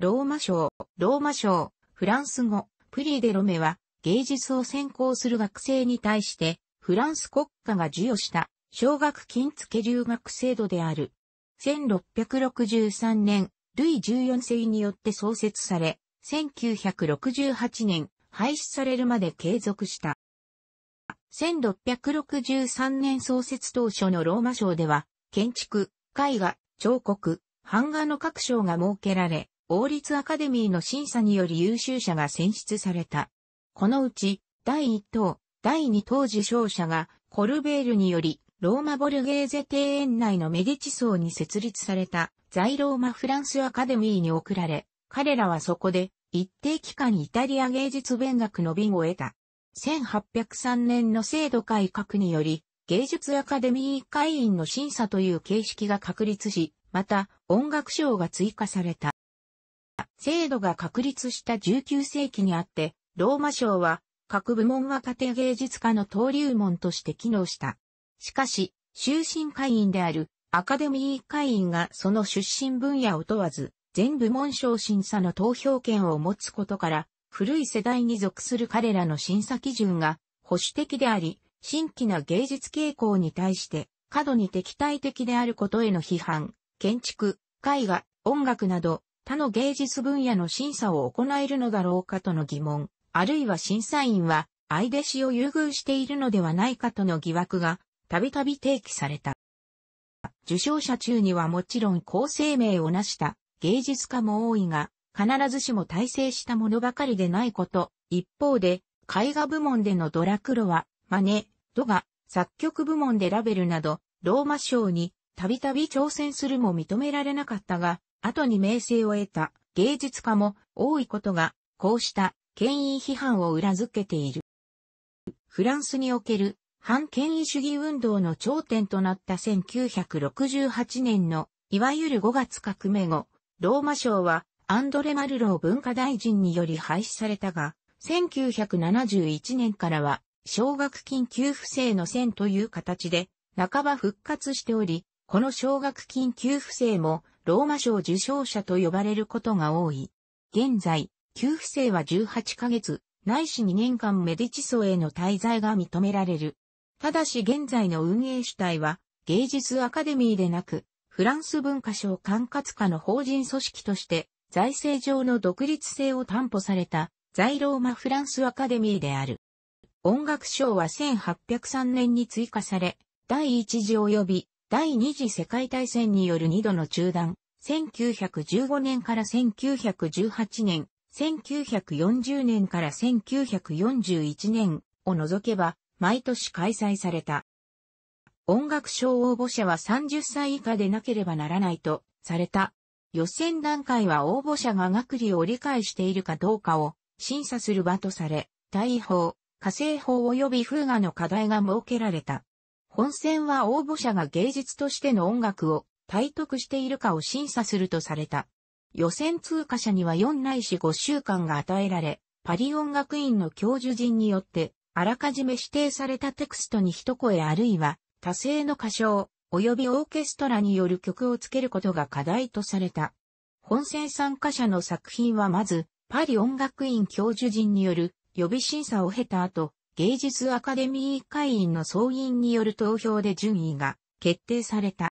ローマ賞、ローマ賞、フランス語、プリデロメは芸術を専攻する学生に対して、フランス国家が授与した奨学金付留学制度である。1663年、ルイ14世によって創設され、1968年、廃止されるまで継続した。1663年創設当初のローマ賞では、建築、絵画、彫刻、版画の各賞が設けられ、王立アカデミーの審査により優秀者が選出された。このうち、第1等、第2等受賞者が、コルベールにより、ローマボルゲーゼ庭園内のメディチ層に設立された、在ローマフランスアカデミーに送られ、彼らはそこで、一定期間イタリア芸術勉学の便を得た。1803年の制度改革により、芸術アカデミー会員の審査という形式が確立し、また、音楽賞が追加された。制度が確立した19世紀にあって、ローマ賞は各部門若手芸術家の登竜門として機能した。しかし、終身会員であるアカデミー会員がその出身分野を問わず、全部門賞審査の投票権を持つことから、古い世代に属する彼らの審査基準が保守的であり、新規な芸術傾向に対して過度に敵対的であることへの批判、建築、絵画、音楽など他の芸術分野の審査を行えるのだろうかとの疑問、あるいは審査員は、相弟子を優遇しているのではないかとの疑惑が、たびたび提起された。受賞者中にはもちろん高生命を成した芸術家も多いが、必ずしも大成したものばかりでないこと。一方で、絵画部門でのドラクロは、マネ、ドガ、作曲部門でラベルなど、ローマ賞にたびたび挑戦するも認められなかったが、後に名声を得た芸術家も多いことが、こうした権威批判を裏付けている。フランスにおける反権威主義運動の頂点となった1968年の、いわゆる5月革命後、ローマ賞はアンドレ・マルロー文化大臣により廃止されたが、1971年からは、奨学金給付制の線という形で、半ば復活しており、この奨学金給付制もローマ賞受賞者と呼ばれることが多い。現在、給付生は18ヶ月、ないし2年間メディチ層への滞在が認められる。ただし現在の運営主体は、芸術アカデミーでなく、フランス文化省管轄下の法人組織として、財政上の独立性を担保された、在ローマフランスアカデミーである。音楽賞は1803年に追加され、第1次及び第2次世界大戦による2度の中断、1915年から1918年、1940年から1941年を除けば、毎年開催された。音楽賞応募者は30歳以下でなければならないとされた。予選段階は応募者が学理を理解しているかどうかを審査する場とされ、大法、火星法及び風画の課題が設けられた。本選は応募者が芸術としての音楽を体得しているかを審査するとされた。予選通過者には4ないし5週間が与えられ、パリ音楽院の教授陣によって、あらかじめ指定されたテクストに一声あるいは、多声の歌唱、及びオーケストラによる曲をつけることが課題とされた。本選参加者の作品はまず、パリ音楽院教授陣による予備審査を経た後、芸術アカデミー会員の総員による投票で順位が決定された。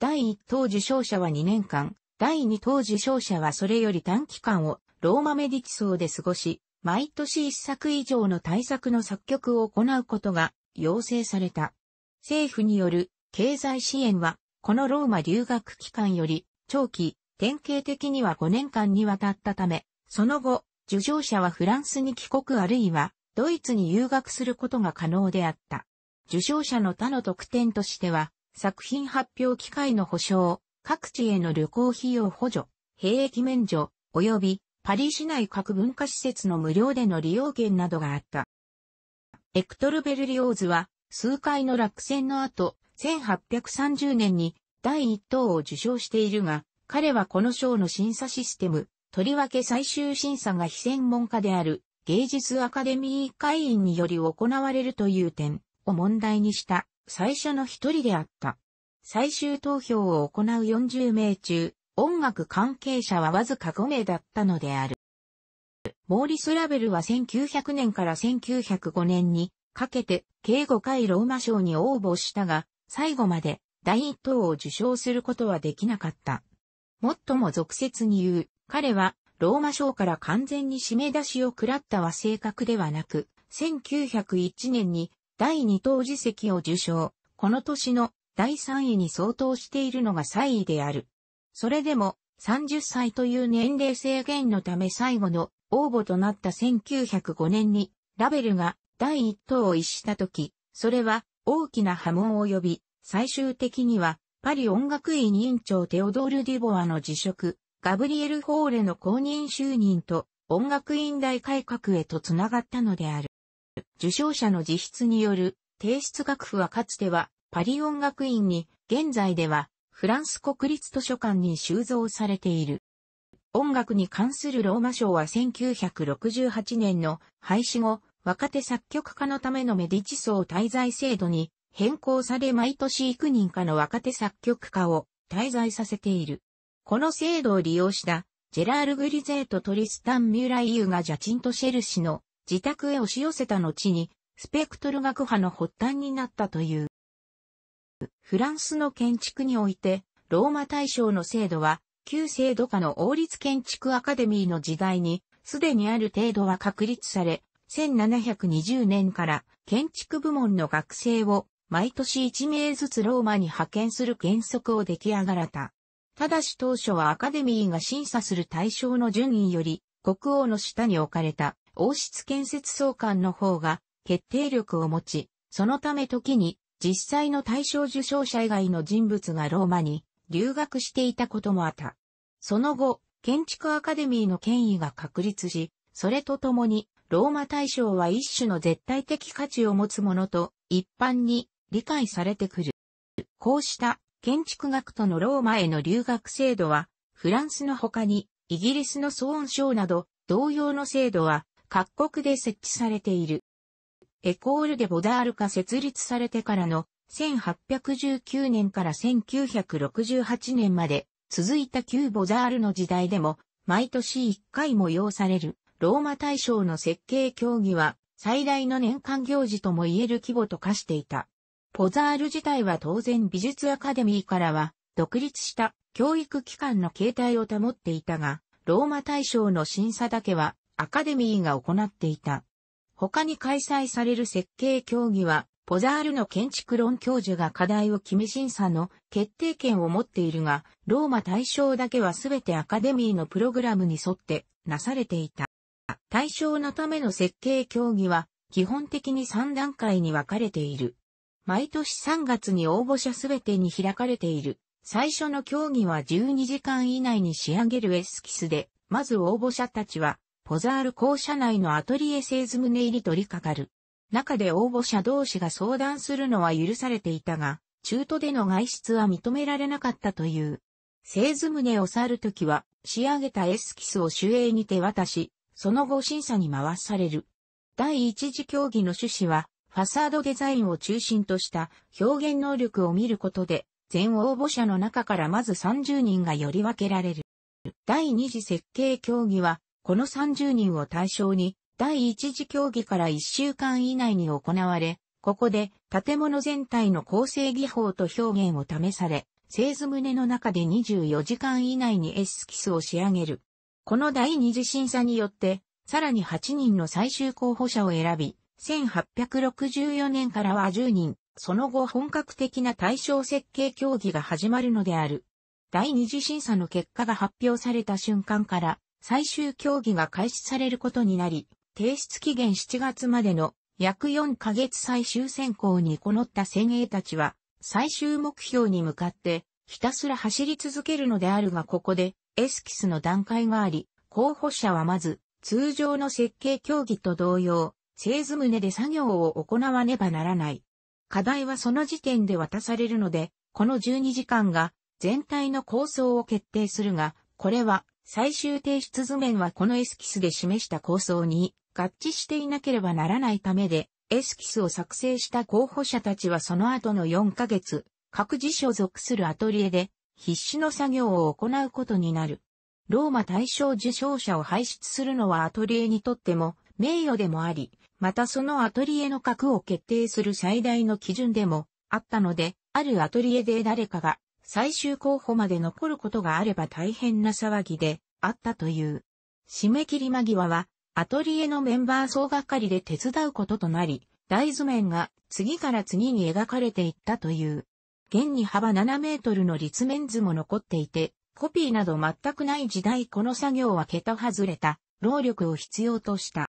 第1等受賞者は2年間、第2等受賞者はそれより短期間をローマメディキ層で過ごし、毎年1作以上の対策の作曲を行うことが要請された。政府による経済支援は、このローマ留学期間より長期、典型的には5年間にわたったため、その後、受賞者はフランスに帰国あるいはドイツに留学することが可能であった。受賞者の他の特典としては、作品発表機会の保障、各地への旅行費用補助、兵役免除、及びパリ市内各文化施設の無料での利用券などがあった。エクトル・ベルリオーズは数回の落選の後、1830年に第1等を受賞しているが、彼はこの賞の審査システム、とりわけ最終審査が非専門家である芸術アカデミー会員により行われるという点を問題にした。最初の一人であった。最終投票を行う40名中、音楽関係者はわずか5名だったのである。モーリス・ラベルは1900年から1905年にかけて計5回ローマ賞に応募したが、最後まで第一等を受賞することはできなかった。もっとも俗説に言う、彼はローマ賞から完全に締め出しを食らったは正確ではなく、1901年に第2等次席を受賞、この年の第3位に相当しているのが3位である。それでも、30歳という年齢制限のため最後の応募となった1905年に、ラベルが第1等を逸した時、それは大きな波紋を呼び、最終的には、パリ音楽院委員長テオドール・ディボアの辞職、ガブリエル・ホーレの公認就任と、音楽院大改革へとつながったのである。受賞者の自筆による提出学府はかつてはパリ音楽院に、現在ではフランス国立図書館に収蔵されている。音楽に関するローマ賞は1968年の廃止後、若手作曲家のためのメディチ層滞在制度に変更され毎年幾人かの若手作曲家を滞在させている。この制度を利用したジェラール・グリゼート・トリスタン・ミューライユがジャチント・シェル氏の自宅へ押し寄せた後に、スペクトル学派の発端になったという。フランスの建築において、ローマ大賞の制度は、旧制度下の王立建築アカデミーの時代に、すでにある程度は確立され、1720年から建築部門の学生を毎年1名ずつローマに派遣する原則を出来上がらた。ただし当初はアカデミーが審査する対象の順位より国王の下に置かれた王室建設総監の方が決定力を持ち、そのため時に実際の大賞受賞者以外の人物がローマに留学していたこともあった。その後、建築アカデミーの権威が確立し、それとともにローマ大賞は一種の絶対的価値を持つものと一般に理解されてくる。こうした建築学とのローマへの留学制度は、フランスの他にイギリスの騒音賞など同様の制度は各国で設置されている。エコールでボダールが設立されてからの1819年から1968年まで続いた旧ボダールの時代でも毎年1回催されるローマ大賞の設計競技は最大の年間行事とも言える規模と化していた。ポザール自体は当然美術アカデミーからは独立した教育機関の形態を保っていたが、ローマ大賞の審査だけはアカデミーが行っていた。他に開催される設計競技は、ポザールの建築論教授が課題を決め審査の決定権を持っているが、ローマ対象だけはすべてアカデミーのプログラムに沿ってなされていた。対象のための設計競技は、基本的に3段階に分かれている。毎年3月に応募者すべてに開かれている。最初の競技は12時間以内に仕上げるエスキスで、まず応募者たちはポザール校舎内のアトリエ製図胸入り取りかかる。中で応募者同士が相談するのは許されていたが、中途での外出は認められなかったという。製図胸を去るときは、仕上げたエスキスを主営に手渡し、その後審査に回される。第一次競技の趣旨は、ファサードデザインを中心とした表現能力を見ることで、全応募者の中からまず30人がより分けられる。第二次設計競技は、この30人を対象に、第一次協議から1週間以内に行われ、ここで建物全体の構成技法と表現を試され、製図棟の中で24時間以内にエスキスを仕上げる。この第二次審査によって、さらに8人の最終候補者を選び、1864年からは10人、その後本格的な対象設計協議が始まるのである。第二次審査の結果が発表された瞬間から、最終協議が開始されることになり、提出期限7月までの約4ヶ月最終選考にこのった先鋭たちは、最終目標に向かって、ひたすら走り続けるのであるがここで、エスキスの段階があり、候補者はまず、通常の設計協議と同様、製図棟で作業を行わねばならない。課題はその時点で渡されるので、この12時間が全体の構想を決定するが、これは最終提出図面はこのエスキスで示した構想に合致していなければならないためで、エスキスを作成した候補者たちはその後の4ヶ月、各自所属するアトリエで必死の作業を行うことになる。ローマ大賞受賞者を輩出するのはアトリエにとっても名誉でもあり、またそのアトリエの核を決定する最大の基準でもあったので、あるアトリエで誰かが最終候補まで残ることがあれば大変な騒ぎであったという。締め切り間際は、アトリエのメンバー総がかりで手伝うこととなり、大図面が次から次に描かれていったという。現に幅7メートルの立面図も残っていて、コピーなど全くない時代この作業は桁外れた、労力を必要とした。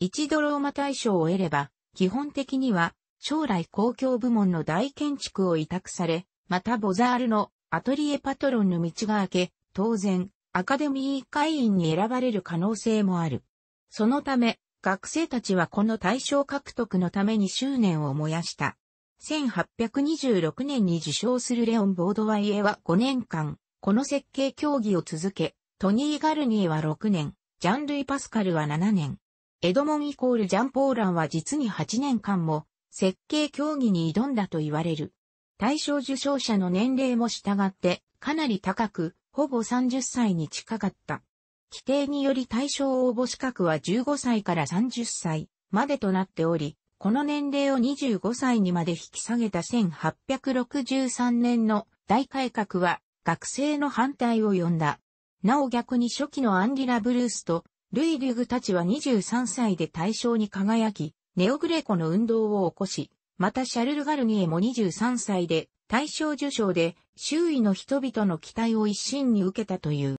一度ローマ大賞を得れば、基本的には、将来公共部門の大建築を委託され、またボザールのアトリエパトロンの道が開け、当然、アカデミー会員に選ばれる可能性もある。そのため、学生たちはこの対象獲得のために執念を燃やした。1826年に受賞するレオン・ボードワイエは5年間、この設計競技を続け、トニー・ガルニーは6年、ジャンルイ・パスカルは7年、エドモンイコールジャン・ポーランは実に8年間も設計競技に挑んだと言われる。対象受賞者の年齢も従ってかなり高く、ほぼ30歳に近かった。規定により対象応募資格は15歳から30歳までとなっており、この年齢を25歳にまで引き下げた1863年の大改革は学生の反対を呼んだ。なお逆に初期のアンリラ・ブルースとルイ・リュグたちは23歳で対象に輝き、ネオグレコの運動を起こし、またシャルル・ガルニエも23歳で、大賞受賞で、周囲の人々の期待を一身に受けたという。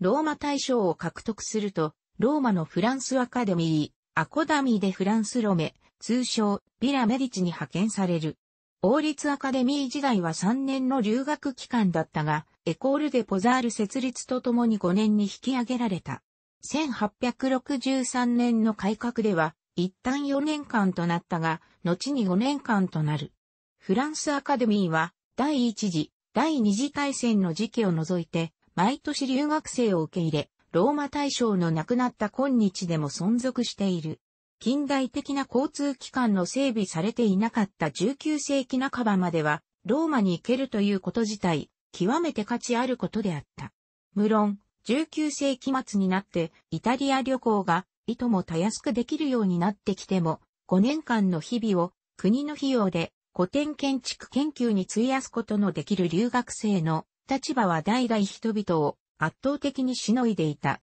ローマ大賞を獲得すると、ローマのフランスアカデミー、アコダミーでフランスロメ、通称、ビラ・メディチに派遣される。王立アカデミー時代は3年の留学期間だったが、エコールでポザール設立とともに5年に引き上げられた。1863年の改革では、一旦4年間となったが、後に5年間となる。フランスアカデミーは、第一次、第二次大戦の時期を除いて、毎年留学生を受け入れ、ローマ大将の亡くなった今日でも存続している。近代的な交通機関の整備されていなかった19世紀半ばまでは、ローマに行けるということ自体、極めて価値あることであった。無論、19世紀末になってイタリア旅行がいともたやすくできるようになってきても、5年間の日々を国の費用で古典建築研究に費やすことのできる留学生の立場は代々人々を圧倒的にしのいでいた。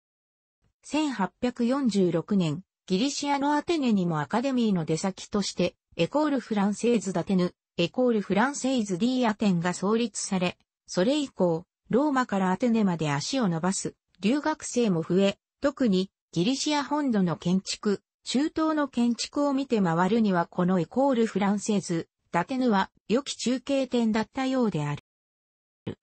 1846年、ギリシアのアテネにもアカデミーの出先として、エコールフランセーズ・ダテヌ、エコールフランセイズ・ディー・アテンが創立され、それ以降、ローマからアテネまで足を伸ばす留学生も増え、特にギリシア本土の建築、中東の建築を見て回るにはこのイコールフランセズ、ダテヌは良き中継点だったようである。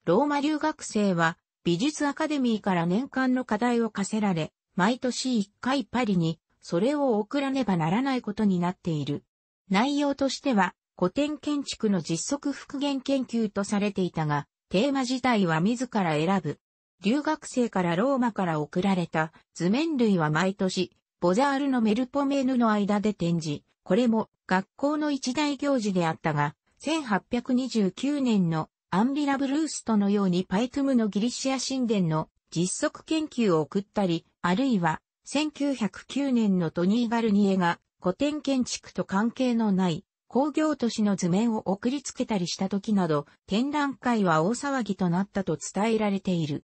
ローマ留学生は美術アカデミーから年間の課題を課せられ、毎年一回パリにそれを送らねばならないことになっている。内容としては古典建築の実測復元研究とされていたが、テーマ自体は自ら選ぶ留学生からローマから送られた図面類は毎年、ボザールのメルポメーヌの間で展示。これも学校の一大行事であったが、1829年のアンリラ・ブルーストのようにパイトゥムのギリシア神殿の実測研究を送ったり、あるいは1909年のトニー・ガルニエが古典建築と関係のない工業都市の図面を送りつけたりした時など、展覧会は大騒ぎとなったと伝えられている。